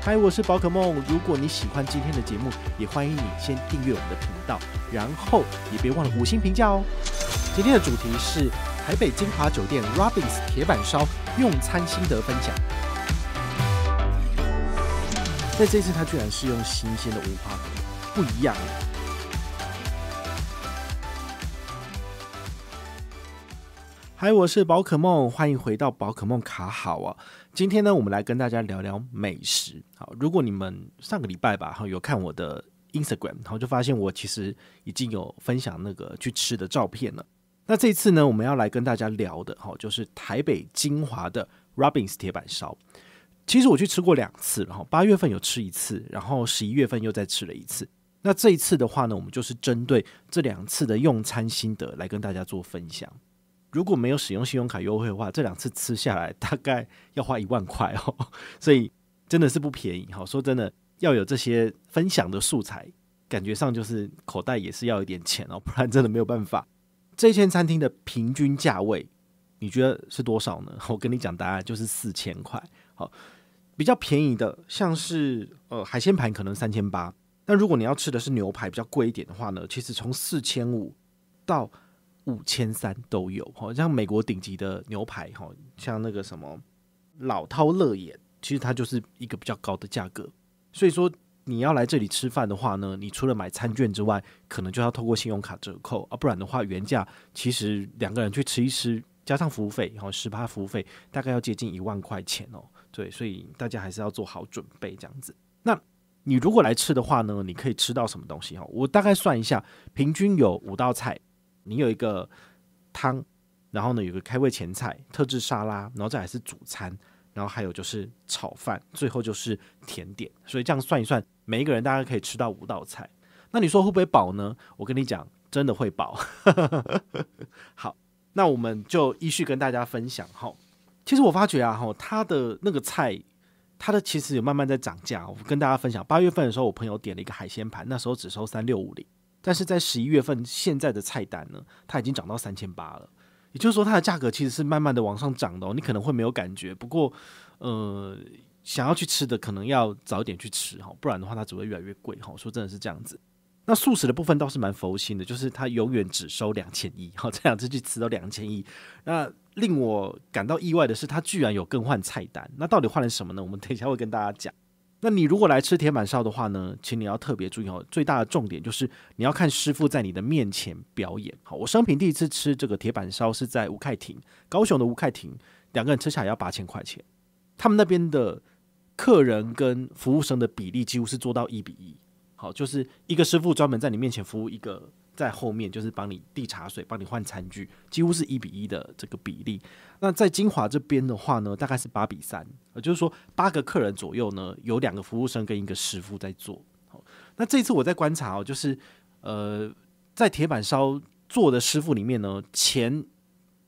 嗨，我是宝可梦。如果你喜欢今天的节目，也欢迎你先订阅我们的频道，然后也别忘了五星评价哦。今天的主题是台北金华酒店 Robins 铁板烧用餐心得分享。在这次它居然是用新鲜的五花，不一样。嗨，我是宝可梦，欢迎回到宝可梦卡好啊！今天呢，我们来跟大家聊聊美食。好，如果你们上个礼拜吧，哈，有看我的 Instagram，然后就发现我其实已经有分享那个去吃的照片了。那这一次呢，我们要来跟大家聊的哈，就是台北金华的 Robins 铁板烧。其实我去吃过两次，然后八月份有吃一次，然后十一月份又再吃了一次。那这一次的话呢，我们就是针对这两次的用餐心得来跟大家做分享。如果没有使用信用卡优惠的话，这两次吃下来大概要花一万块哦，所以真的是不便宜哈。说真的，要有这些分享的素材，感觉上就是口袋也是要一点钱哦，不然真的没有办法。这间餐厅的平均价位，你觉得是多少呢？我跟你讲，答案就是四千块。好，比较便宜的像是呃海鲜盘可能三千八，那如果你要吃的是牛排，比较贵一点的话呢，其实从四千五到。五千三都有，好像美国顶级的牛排，哈，像那个什么老饕乐野，其实它就是一个比较高的价格。所以说你要来这里吃饭的话呢，你除了买餐券之外，可能就要透过信用卡折扣，啊，不然的话原价其实两个人去吃一吃，加上服务费，然后十八服务费大概要接近一万块钱哦。对，所以大家还是要做好准备这样子。那你如果来吃的话呢，你可以吃到什么东西？哈，我大概算一下，平均有五道菜。你有一个汤，然后呢，有个开胃前菜、特制沙拉，然后再来是主餐，然后还有就是炒饭，最后就是甜点。所以这样算一算，每一个人大概可以吃到五道菜。那你说会不会饱呢？我跟你讲，真的会饱。好，那我们就依序跟大家分享哈。其实我发觉啊哈，它的那个菜，它的其实有慢慢在涨价。我跟大家分享，八月份的时候，我朋友点了一个海鲜盘，那时候只收三六五零。但是在十一月份，现在的菜单呢，它已经涨到三千八了。也就是说，它的价格其实是慢慢的往上涨的哦。你可能会没有感觉，不过，呃，想要去吃的可能要早一点去吃哈，不然的话它只会越来越贵哈。说真的是这样子。那素食的部分倒是蛮佛心的，就是它永远只收两千一哈，这两次去吃到两千一。那令我感到意外的是，它居然有更换菜单，那到底换了什么呢？我们等一下会跟大家讲。那你如果来吃铁板烧的话呢，请你要特别注意哦，最大的重点就是你要看师傅在你的面前表演。好，我生平第一次吃这个铁板烧是在吴凯庭，高雄的吴凯庭，两个人吃下来要八千块钱，他们那边的客人跟服务生的比例几乎是做到一比一，好，就是一个师傅专门在你面前服务一个。在后面就是帮你递茶水、帮你换餐具，几乎是一比一的这个比例。那在金华这边的话呢，大概是八比三，也就是说八个客人左右呢，有两个服务生跟一个师傅在做。那这次我在观察哦，就是呃，在铁板烧做的师傅里面呢，前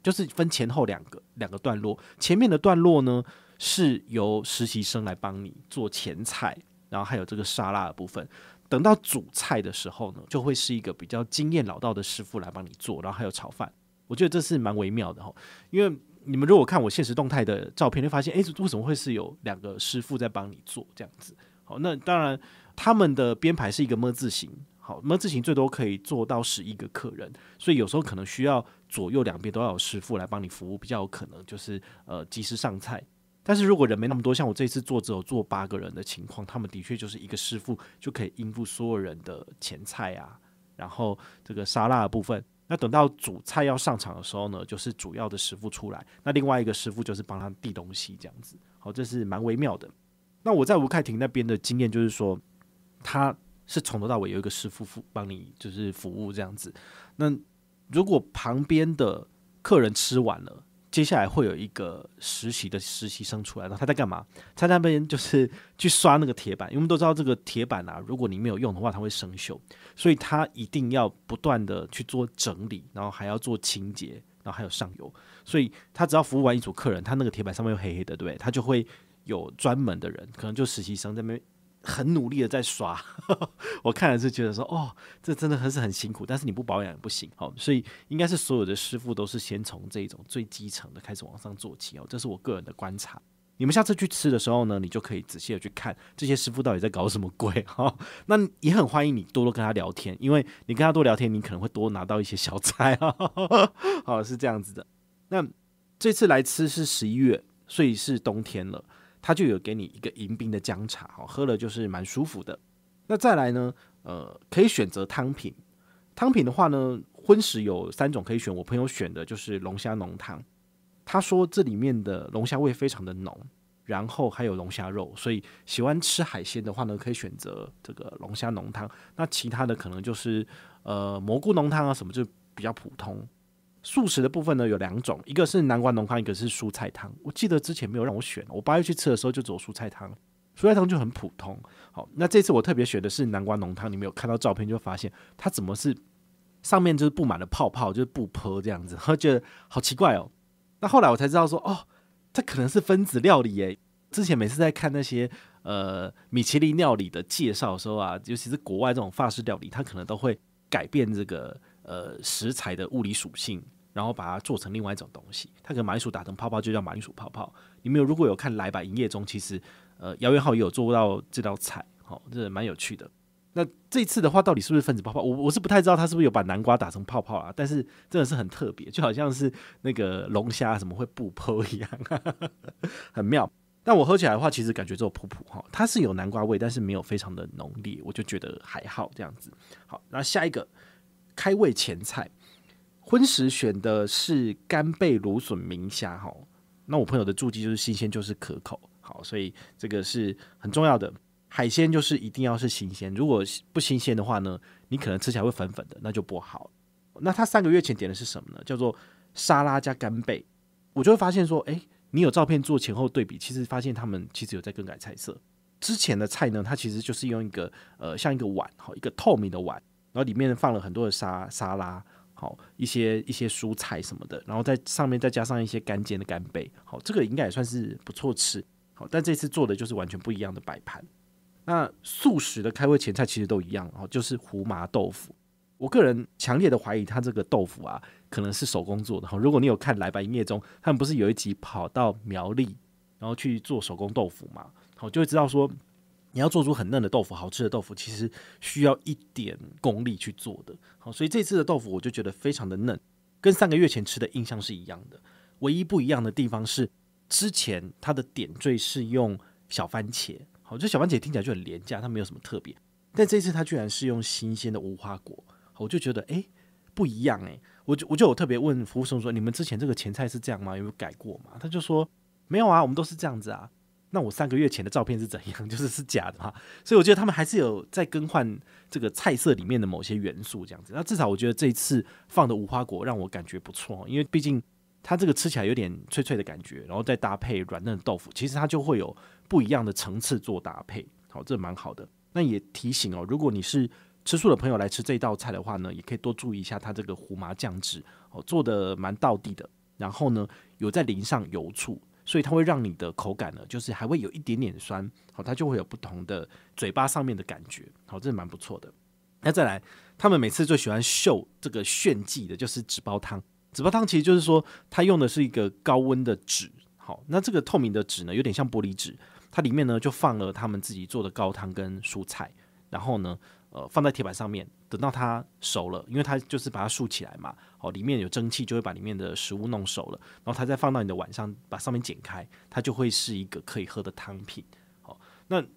就是分前后两个两个段落，前面的段落呢是由实习生来帮你做前菜，然后还有这个沙拉的部分。等到主菜的时候呢，就会是一个比较经验老道的师傅来帮你做，然后还有炒饭，我觉得这是蛮微妙的哈。因为你们如果看我现实动态的照片，就发现哎，为什么会是有两个师傅在帮你做这样子？好，那当然他们的编排是一个么字形，好么字形最多可以做到十一个客人，所以有时候可能需要左右两边都要有师傅来帮你服务，比较有可能就是呃及时上菜。但是如果人没那么多，像我这次做只有做八个人的情况，他们的确就是一个师傅就可以应付所有人的前菜啊，然后这个沙拉的部分。那等到主菜要上场的时候呢，就是主要的师傅出来，那另外一个师傅就是帮他递东西这样子。好，这是蛮微妙的。那我在吴凯庭那边的经验就是说，他是从头到尾有一个师傅服帮你就是服务这样子。那如果旁边的客人吃完了。接下来会有一个实习的实习生出来，然后他在干嘛？在那边就是去刷那个铁板，因为我们都知道这个铁板啊，如果你没有用的话，它会生锈，所以他一定要不断的去做整理，然后还要做清洁，然后还有上油。所以他只要服务完一组客人，他那个铁板上面又黑黑的，对，他就会有专门的人，可能就实习生在那边。很努力的在刷，我看了是觉得说哦，这真的很是很辛苦，但是你不保养也不行哦，所以应该是所有的师傅都是先从这种最基层的开始往上做起哦，这是我个人的观察。你们下次去吃的时候呢，你就可以仔细的去看这些师傅到底在搞什么鬼哈。那也很欢迎你多多跟他聊天，因为你跟他多聊天，你可能会多拿到一些小菜哈。好，是这样子的。那这次来吃是十一月，所以是冬天了。他就有给你一个迎宾的姜茶，好喝了就是蛮舒服的。那再来呢，呃，可以选择汤品，汤品的话呢，荤食有三种可以选。我朋友选的就是龙虾浓汤，他说这里面的龙虾味非常的浓，然后还有龙虾肉，所以喜欢吃海鲜的话呢，可以选择这个龙虾浓汤。那其他的可能就是呃蘑菇浓汤啊什么，就比较普通。素食的部分呢有两种，一个是南瓜浓汤，一个是蔬菜汤。我记得之前没有让我选，我八月去吃的时候就走蔬菜汤，蔬菜汤就很普通。好，那这次我特别选的是南瓜浓汤。你没有看到照片就发现它怎么是上面就是布满了泡泡，就是不泼这样子，然 后觉得好奇怪哦。那后来我才知道说，哦，它可能是分子料理耶。之前每次在看那些呃米其林料理的介绍时候啊，尤其是国外这种法式料理，它可能都会改变这个。呃，食材的物理属性，然后把它做成另外一种东西。它跟马铃薯打成泡泡就叫马铃薯泡泡。你们如果有看《来吧营业中》，其实呃，姚元浩也有做到这道菜，好，这蛮有趣的。那这次的话，到底是不是分子泡泡？我我是不太知道他是不是有把南瓜打成泡泡啊。但是真的是很特别，就好像是那个龙虾什么会布泼一样，很妙。但我喝起来的话，其实感觉这种普普哈，它是有南瓜味，但是没有非常的浓烈，我就觉得还好这样子。好，那下一个。开胃前菜，荤食选的是干贝、芦笋、明虾哈。那我朋友的注记就是新鲜，就是可口。好，所以这个是很重要的。海鲜就是一定要是新鲜，如果不新鲜的话呢，你可能吃起来会粉粉的，那就不好。那他三个月前点的是什么呢？叫做沙拉加干贝。我就会发现说，诶，你有照片做前后对比，其实发现他们其实有在更改菜色。之前的菜呢，它其实就是用一个呃，像一个碗，好一个透明的碗。然后里面放了很多的沙沙拉，好一些一些蔬菜什么的，然后在上面再加上一些干煎的干贝，好这个应该也算是不错吃，好但这次做的就是完全不一样的摆盘。那素食的开胃前菜其实都一样，好就是胡麻豆腐。我个人强烈的怀疑他这个豆腐啊，可能是手工做的。好，如果你有看《来吧！营业中》，他们不是有一集跑到苗栗，然后去做手工豆腐嘛，好就会知道说。你要做出很嫩的豆腐，好吃的豆腐其实需要一点功力去做的。好，所以这次的豆腐我就觉得非常的嫩，跟三个月前吃的印象是一样的。唯一不一样的地方是，之前它的点缀是用小番茄，好，这小番茄听起来就很廉价，它没有什么特别。但这次它居然是用新鲜的无花果，我就觉得哎不一样哎。我就我就有特别问服务生说：“你们之前这个前菜是这样吗？有没有改过嘛？”他就说：“没有啊，我们都是这样子啊。”那我三个月前的照片是怎样？就是是假的哈，所以我觉得他们还是有在更换这个菜色里面的某些元素这样子。那至少我觉得这一次放的无花果让我感觉不错，因为毕竟它这个吃起来有点脆脆的感觉，然后再搭配软嫩的豆腐，其实它就会有不一样的层次做搭配。好，这蛮好的。那也提醒哦，如果你是吃素的朋友来吃这道菜的话呢，也可以多注意一下它这个胡麻酱汁哦，做的蛮到地的。然后呢，有在淋上油醋。所以它会让你的口感呢，就是还会有一点点酸，好，它就会有不同的嘴巴上面的感觉，好，这蛮不错的。那再来，他们每次最喜欢秀这个炫技的，就是纸包汤。纸包汤其实就是说，它用的是一个高温的纸，好，那这个透明的纸呢，有点像玻璃纸，它里面呢就放了他们自己做的高汤跟蔬菜，然后呢。呃，放在铁板上面，等到它熟了，因为它就是把它竖起来嘛，哦，里面有蒸汽就会把里面的食物弄熟了，然后它再放到你的碗上，把上面剪开，它就会是一个可以喝的汤品。好，那可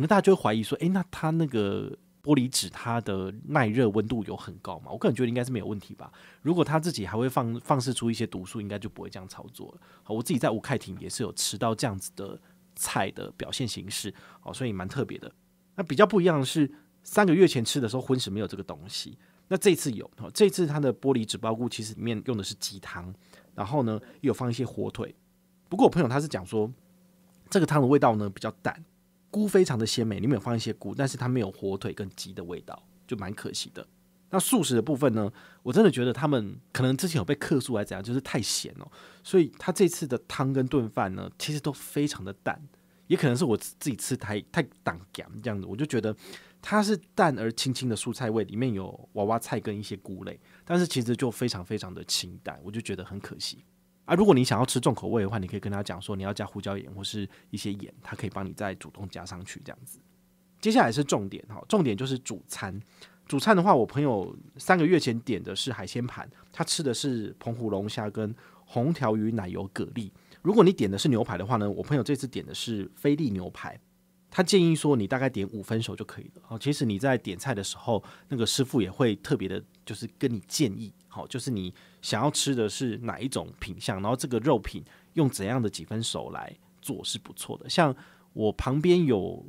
能大家就会怀疑说，诶，那它那个玻璃纸它的耐热温度有很高吗？我个人觉得应该是没有问题吧。如果它自己还会放放射出一些毒素，应该就不会这样操作了。我自己在五开庭也是有吃到这样子的菜的表现形式，哦，所以蛮特别的。那比较不一样的是。三个月前吃的时候，荤食没有这个东西。那这次有，这次它的玻璃纸包菇其实里面用的是鸡汤，然后呢，又放一些火腿。不过我朋友他是讲说，这个汤的味道呢比较淡，菇非常的鲜美，里面有放一些菇，但是它没有火腿跟鸡的味道，就蛮可惜的。那素食的部分呢，我真的觉得他们可能之前有被克数来怎样，就是太咸了，所以他这次的汤跟炖饭呢，其实都非常的淡，也可能是我自己吃太太挡咸这样子，我就觉得。它是淡而清清的蔬菜味，里面有娃娃菜跟一些菇类，但是其实就非常非常的清淡，我就觉得很可惜啊。如果你想要吃重口味的话，你可以跟他讲说你要加胡椒盐或是一些盐，他可以帮你再主动加上去这样子。接下来是重点哈，重点就是主餐。主餐的话，我朋友三个月前点的是海鲜盘，他吃的是澎湖龙虾跟红条鱼奶油蛤蜊。如果你点的是牛排的话呢，我朋友这次点的是菲力牛排。他建议说，你大概点五分熟就可以了。哦，其实你在点菜的时候，那个师傅也会特别的，就是跟你建议，好，就是你想要吃的是哪一种品相，然后这个肉品用怎样的几分熟来做是不错的。像我旁边有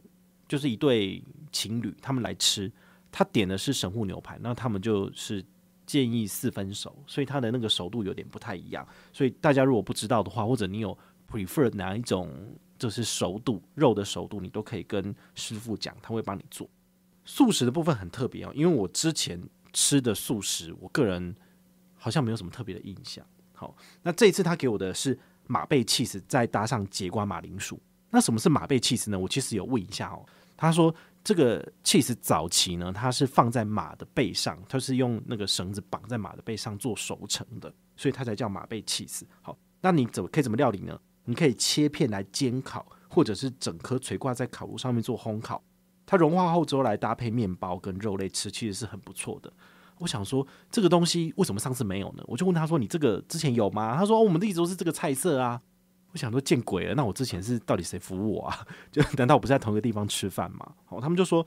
就是一对情侣，他们来吃，他点的是神户牛排，那他们就是建议四分熟，所以他的那个熟度有点不太一样。所以大家如果不知道的话，或者你有 prefer 哪一种？就是熟度肉的熟度，你都可以跟师傅讲，他会帮你做。素食的部分很特别哦，因为我之前吃的素食，我个人好像没有什么特别的印象。好，那这一次他给我的是马背 cheese，再搭上节瓜马铃薯。那什么是马背 cheese 呢？我其实有问一下哦，他说这个 cheese 早期呢，它是放在马的背上，它是用那个绳子绑在马的背上做熟成的，所以它才叫马背 cheese。好，那你怎么可以怎么料理呢？你可以切片来煎烤，或者是整颗垂挂在烤炉上面做烘烤。它融化后之后来搭配面包跟肉类吃，其实是很不错的。我想说，这个东西为什么上次没有呢？我就问他说：“你这个之前有吗？”他说：“哦，我们一直都是这个菜色啊。”我想说，见鬼了，那我之前是到底谁服务我啊？就难道我不是在同一个地方吃饭吗？好，他们就说，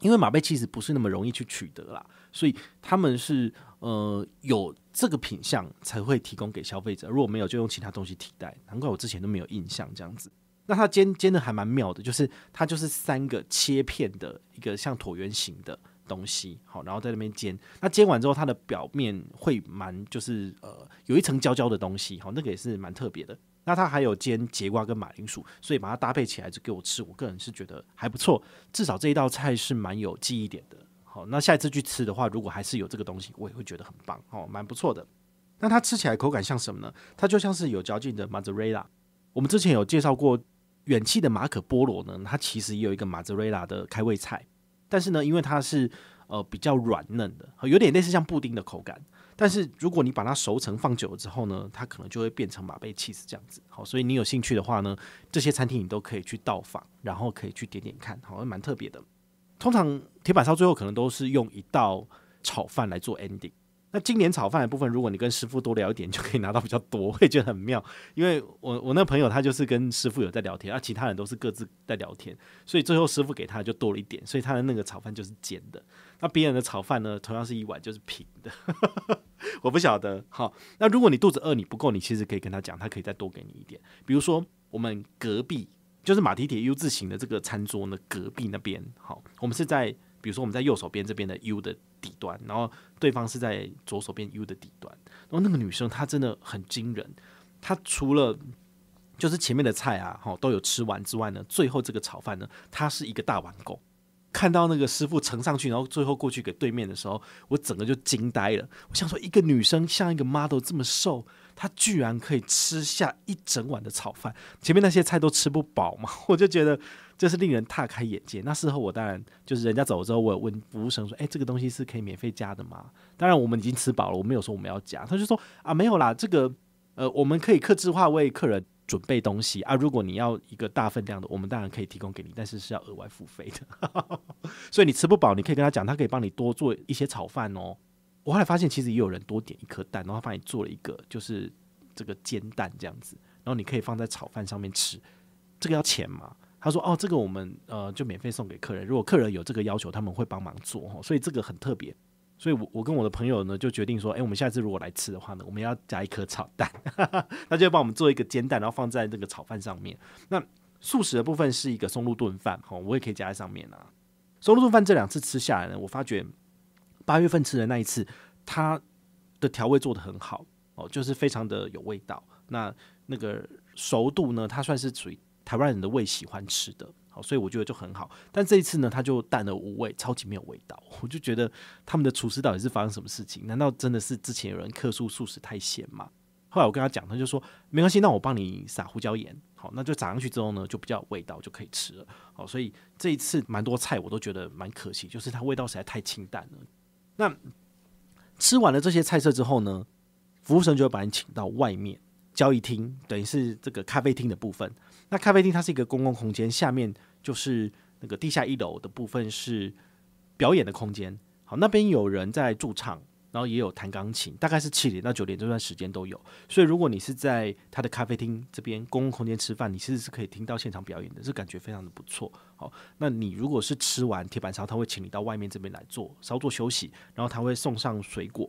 因为马贝其实不是那么容易去取得啦，所以他们是呃有。这个品相才会提供给消费者，如果没有，就用其他东西替代。难怪我之前都没有印象这样子。那它煎煎的还蛮妙的，就是它就是三个切片的一个像椭圆形的东西，好，然后在那边煎。那煎完之后，它的表面会蛮就是呃有一层焦焦的东西，好，那个也是蛮特别的。那它还有煎节瓜跟马铃薯，所以把它搭配起来就给我吃。我个人是觉得还不错，至少这一道菜是蛮有记忆点的。那下一次去吃的话，如果还是有这个东西，我也会觉得很棒哦，蛮不错的。那它吃起来口感像什么呢？它就像是有嚼劲的马苏瑞拉。我们之前有介绍过远气的马可波罗呢，它其实也有一个马苏瑞拉的开胃菜，但是呢，因为它是呃比较软嫩的，有点类似像布丁的口感。但是如果你把它熟成放久了之后呢，它可能就会变成马贝 cheese 这样子。好，所以你有兴趣的话呢，这些餐厅你都可以去到访，然后可以去点点看，好像蛮特别的。通常铁板烧最后可能都是用一道炒饭来做 ending。那今年炒饭的部分，如果你跟师傅多聊一点，就可以拿到比较多，会觉得很妙。因为我我那朋友他就是跟师傅有在聊天，而其他人都是各自在聊天，所以最后师傅给他就多了一点，所以他的那个炒饭就是煎的。那别人的炒饭呢，同样是一碗就是平的。我不晓得。好，那如果你肚子饿，你不够，你其实可以跟他讲，他可以再多给你一点。比如说我们隔壁。就是马蹄铁 U 字形的这个餐桌呢，隔壁那边好，我们是在比如说我们在右手边这边的 U 的底端，然后对方是在左手边 U 的底端，然后那个女生她真的很惊人，她除了就是前面的菜啊好都有吃完之外呢，最后这个炒饭呢，她是一个大碗够。看到那个师傅呈上去，然后最后过去给对面的时候，我整个就惊呆了。我想说，一个女生像一个 model 这么瘦，她居然可以吃下一整碗的炒饭，前面那些菜都吃不饱嘛？我就觉得这是令人大开眼界。那事后我当然就是人家走了之后，我问服务生说：“哎，这个东西是可以免费加的吗？”当然，我们已经吃饱了，我没有说我们要加。他就说：“啊，没有啦，这个呃，我们可以客制化为客人。”准备东西啊！如果你要一个大分量的，我们当然可以提供给你，但是是要额外付费的。所以你吃不饱，你可以跟他讲，他可以帮你多做一些炒饭哦。我后来发现，其实也有人多点一颗蛋，然后他帮你做了一个，就是这个煎蛋这样子，然后你可以放在炒饭上面吃。这个要钱吗？他说哦，这个我们呃就免费送给客人。如果客人有这个要求，他们会帮忙做哦、所以这个很特别。所以，我我跟我的朋友呢，就决定说，哎，我们下次如果来吃的话呢，我们要加一颗炒蛋，那 就帮我们做一个煎蛋，然后放在那个炒饭上面。那素食的部分是一个松露炖饭，哈，我也可以加在上面啊。松露炖饭这两次吃下来呢，我发觉八月份吃的那一次，它的调味做的很好哦，就是非常的有味道。那那个熟度呢，它算是属于台湾人的胃喜欢吃的。好，所以我觉得就很好。但这一次呢，他就淡了无味，超级没有味道。我就觉得他们的厨师到底是发生什么事情？难道真的是之前有人客诉素食太咸吗？后来我跟他讲，他就说没关系，那我帮你撒胡椒盐。好，那就撒上去之后呢，就比较有味道，就可以吃了。好，所以这一次蛮多菜我都觉得蛮可惜，就是它味道实在太清淡了。那吃完了这些菜色之后呢，服务生就会把你请到外面交易厅，等于是这个咖啡厅的部分。那咖啡厅它是一个公共空间，下面就是那个地下一楼的部分是表演的空间。好，那边有人在驻唱，然后也有弹钢琴，大概是七点到九点这段时间都有。所以如果你是在他的咖啡厅这边公共空间吃饭，你其实是可以听到现场表演的，这感觉非常的不错。好，那你如果是吃完铁板烧，他会请你到外面这边来坐，稍作休息，然后他会送上水果、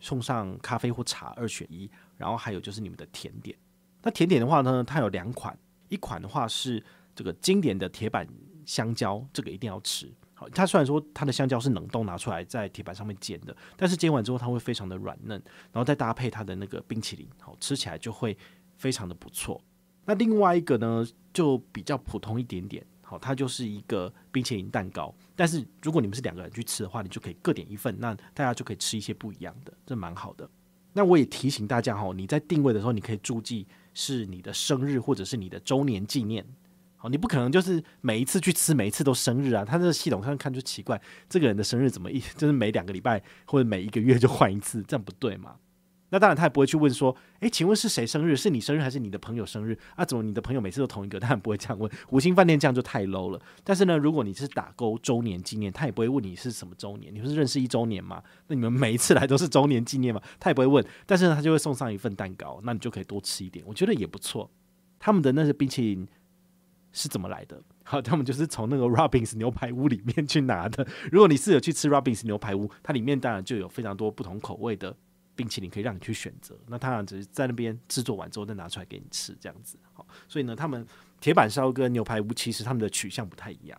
送上咖啡或茶二选一，然后还有就是你们的甜点。那甜点的话呢，它有两款。一款的话是这个经典的铁板香蕉，这个一定要吃。好，它虽然说它的香蕉是冷冻拿出来在铁板上面煎的，但是煎完之后它会非常的软嫩，然后再搭配它的那个冰淇淋，好吃起来就会非常的不错。那另外一个呢，就比较普通一点点，好，它就是一个冰淇淋蛋糕。但是如果你们是两个人去吃的话，你就可以各点一份，那大家就可以吃一些不一样的，这蛮好的。那我也提醒大家哈，你在定位的时候，你可以注意。是你的生日，或者是你的周年纪念，好，你不可能就是每一次去吃，每一次都生日啊！他这个系统看看就奇怪，这个人的生日怎么一 就是每两个礼拜或者每一个月就换一次，这样不对吗？那当然，他也不会去问说，哎，请问是谁生日？是你生日还是你的朋友生日？啊，怎么你的朋友每次都同一个？当然不会这样问。五星饭店这样就太 low 了。但是呢，如果你是打勾周年纪念，他也不会问你是什么周年。你不是认识一周年吗？那你们每一次来都是周年纪念吗？他也不会问。但是呢，他就会送上一份蛋糕，那你就可以多吃一点。我觉得也不错。他们的那些冰淇淋是怎么来的？好，他们就是从那个 r o b b i n s 牛排屋里面去拿的。如果你是有去吃 r o b b i n s 牛排屋，它里面当然就有非常多不同口味的。冰淇淋可以让你去选择，那他只是在那边制作完之后再拿出来给你吃这样子。好，所以呢，他们铁板烧跟牛排屋其实他们的取向不太一样。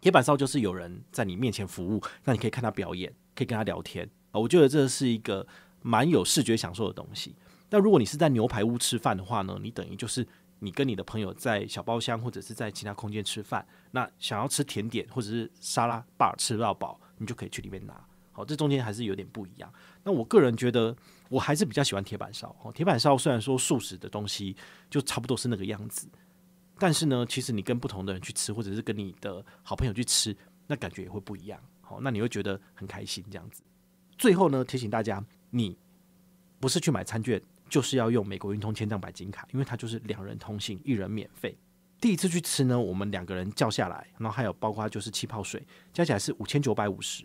铁板烧就是有人在你面前服务，那你可以看他表演，可以跟他聊天。啊。我觉得这是一个蛮有视觉享受的东西。那如果你是在牛排屋吃饭的话呢，你等于就是你跟你的朋友在小包厢或者是在其他空间吃饭。那想要吃甜点或者是沙拉，怕吃不到饱，你就可以去里面拿。哦，这中间还是有点不一样。那我个人觉得，我还是比较喜欢铁板烧。铁板烧虽然说素食的东西就差不多是那个样子，但是呢，其实你跟不同的人去吃，或者是跟你的好朋友去吃，那感觉也会不一样。好，那你会觉得很开心这样子。最后呢，提醒大家，你不是去买餐券，就是要用美国运通千张白金卡，因为它就是两人通行一人免费。第一次去吃呢，我们两个人叫下来，然后还有包括就是气泡水，加起来是五千九百五十。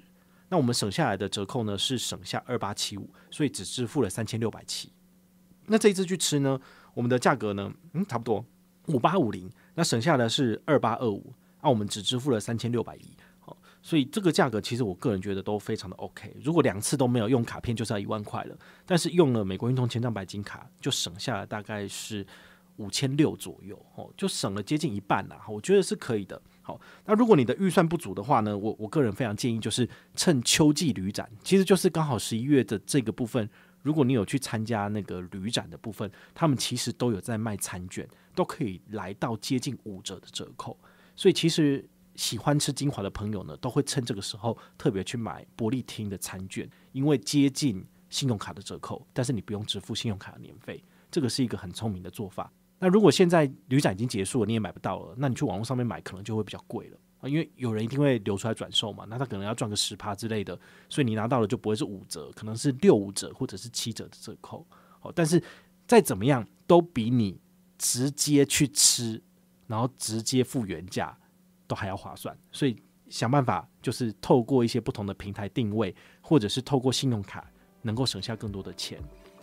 那我们省下来的折扣呢是省下二八七五，所以只支付了三千六百七。那这一次去吃呢，我们的价格呢，嗯，差不多五八五零，那省下的是二八二五，那我们只支付了三千六百一。哦，所以这个价格其实我个人觉得都非常的 OK。如果两次都没有用卡片，就是要一万块了。但是用了美国运通千张白金卡，就省下了大概是五千六左右哦，就省了接近一半啦。我觉得是可以的。好，那如果你的预算不足的话呢，我我个人非常建议就是趁秋季旅展，其实就是刚好十一月的这个部分，如果你有去参加那个旅展的部分，他们其实都有在卖餐券，都可以来到接近五折的折扣。所以其实喜欢吃精华的朋友呢，都会趁这个时候特别去买伯利厅的餐券，因为接近信用卡的折扣，但是你不用支付信用卡的年费，这个是一个很聪明的做法。那如果现在旅展已经结束了，你也买不到了，那你去网络上面买可能就会比较贵了啊，因为有人一定会流出来转售嘛，那他可能要赚个十趴之类的，所以你拿到了就不会是五折，可能是六五折或者是七折的折扣。哦，但是再怎么样都比你直接去吃，然后直接付原价都还要划算，所以想办法就是透过一些不同的平台定位，或者是透过信用卡能够省下更多的钱。